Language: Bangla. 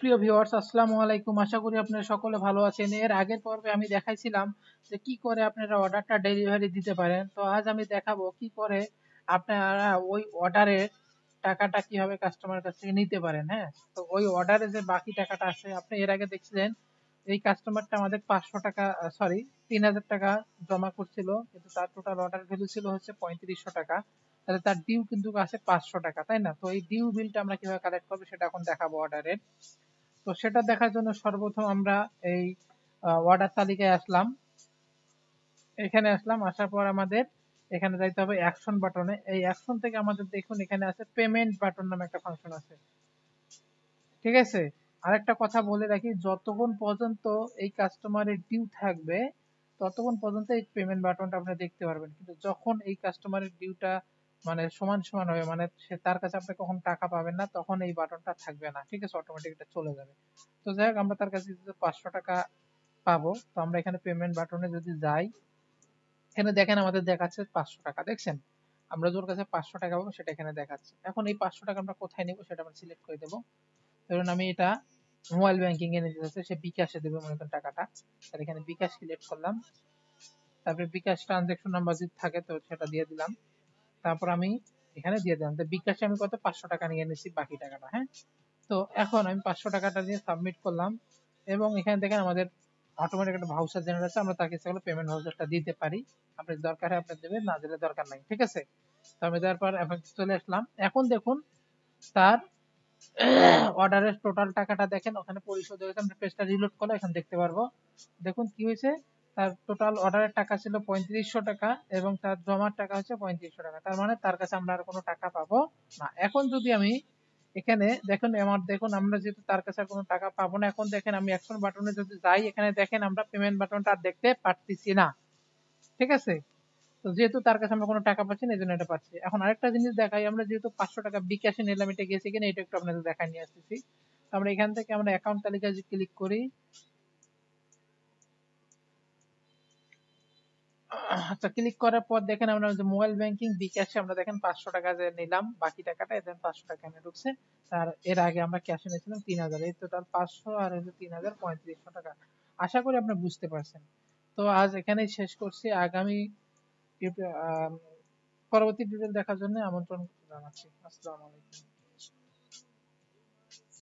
প্রিয় ভিউয়ার্স আসসালামু আলাইকুম আশা করি আপনারা সকলে ভালো আছেন এর আগের পর্বে আমি দেখাইছিলাম যে কি করে আপনারা অর্ডারটা ডেলিভারি দিতে পারেন তো আজ আমি দেখাবো কি করে আপনারা ওই অর্ডারে টাকাটা কিভাবে কাস্টমার কাছ থেকে নিতে পারেন হ্যাঁ তো ওই অর্ডারে যে বাকি টাকাটা আছে আপনি এর আগে দেখছিলেন এই কাস্টমারটা আমাদের 500 টাকা সরি 3000 টাকা জমা করছিল কিন্তু তার টোটাল অর্ডার ভ্যালু ছিল হচ্ছে 3500 টাকা তাহলে তার ডিউ কিন্তু আছে 500 টাকা তাই না তো এই ডিউ বিলটা আমরা কিভাবে কালেক্ট করব সেটা এখন দেখাবো অর্ডারের তো সেটা দেখার জন্য সর্বপ্রথম আমরা এই অর্ডার তালিকায় আসলাম এখানে আসলাম আসার পর আমাদের এখানে যাইতে হবে অ্যাকশন বাটনে এই অ্যাকশন থেকে আমাদের দেখুন এখানে আছে পেমেন্ট বাটন নামে একটা ফাংশন আছে ঠিক আছে আরেকটা কথা বলে রাখি যতক্ষণ পর্যন্ত এই কাস্টমারের ডিউ থাকবে ততক্ষণ পর্যন্ত এই পেমেন্ট বাটনটা আপনি দেখতে পারবেন কিন্তু যখন এই কাস্টমারের ডিউটা মানে সমান সমান হবে মানে সে তার কাছে আপনি কখন টাকা পাবেন না তখন এই বাটনটা থাকবে না ঠিক আছে অটোমেটিক এটা চলে যাবে তো যাই হোক আমরা তার কাছে যদি পাঁচশো টাকা পাবো তো আমরা এখানে পেমেন্ট বাটনে যদি যাই এখানে দেখেন আমাদের দেখাচ্ছে পাঁচশো টাকা দেখছেন আমরা যার কাছে পাঁচশো টাকা পাবো সেটা এখানে দেখাচ্ছে এখন এই পাঁচশো টাকা আমরা কোথায় নেবো সেটা আমরা সিলেক্ট করে দেবো ধরুন আমি এটা মোবাইল ব্যাংকিং এ নিতে চাচ্ছি সে বিকাশে দেবে মনে করেন টাকাটা তাহলে এখানে বিকাশ সিলেক্ট করলাম তারপরে বিকাশ ট্রানজেকশন নাম্বার যদি থাকে তো সেটা দিয়ে দিলাম তারপর আমি এখানে দিয়ে দিলাম তো বিকাশে আমি কত পাঁচশো টাকা নিয়ে নিয়েছি বাকি টাকাটা হ্যাঁ তো এখন আমি পাঁচশো টাকাটা দিয়ে সাবমিট করলাম এবং এখানে দেখেন আমাদের অটোমেটিক একটা ভাউচার জেনারেট আছে আমরা তাকে সেগুলো পেমেন্ট ভাউচারটা দিতে পারি আপনার দরকার হয় আপনার দেবে না দিলে দরকার নাই ঠিক আছে তো আমি তারপর এফেক্ট চলে আসলাম এখন দেখুন তার অর্ডারের টোটাল টাকাটা দেখেন ওখানে পরিশোধ হয়েছে আমরা পেজটা রিলোড করলে এখন দেখতে পারবো দেখুন কি হয়েছে তার টোটাল অর্ডারের টাকা ছিল পঁয়ত্রিশশো টাকা এবং তার জমার টাকা হচ্ছে পঁয়ত্রিশশো টাকা তার মানে তার কাছে আমরা আর কোনো টাকা পাবো না এখন যদি আমি এখানে দেখুন আমার দেখুন আমরা যেহেতু তার কাছে আর কোনো টাকা পাবো না এখন দেখেন আমি অ্যাকশন বাটনে যদি যাই এখানে দেখেন আমরা পেমেন্ট বাটনটা আর দেখতে পারতেছি না ঠিক আছে তো যেহেতু তার কাছে আমরা কোনো টাকা পাচ্ছি না এই জন্য এটা পাচ্ছি এখন আরেকটা জিনিস দেখাই আমরা যেহেতু পাঁচশো টাকা বিকাশে নিলাম এটা গেছে কিনা এটা একটু আপনাদের দেখায় নিয়ে আসতেছি আমরা এখান থেকে আমরা অ্যাকাউন্ট তালিকায় যদি ক্লিক করি আচ্ছা ক্লিক করার পর দেখেন আমরা যে মোবাইল ব্যাংকিং বিকাশে আমরা দেখেন 500 টাকা যে নিলাম বাকি টাকাটা এদের 500 টাকা এনে ঢুকছে আর এর আগে আমরা ক্যাশে নিয়েছিলাম 3000 হাজার এই টোটাল 500 আর এই যে 3035 টাকা আশা করি আপনি বুঝতে পারছেন তো আজ এখানেই শেষ করছি আগামী পরবর্তী ভিডিও দেখার জন্য আমন্ত্রণ জানাচ্ছি আসসালামু আলাইকুম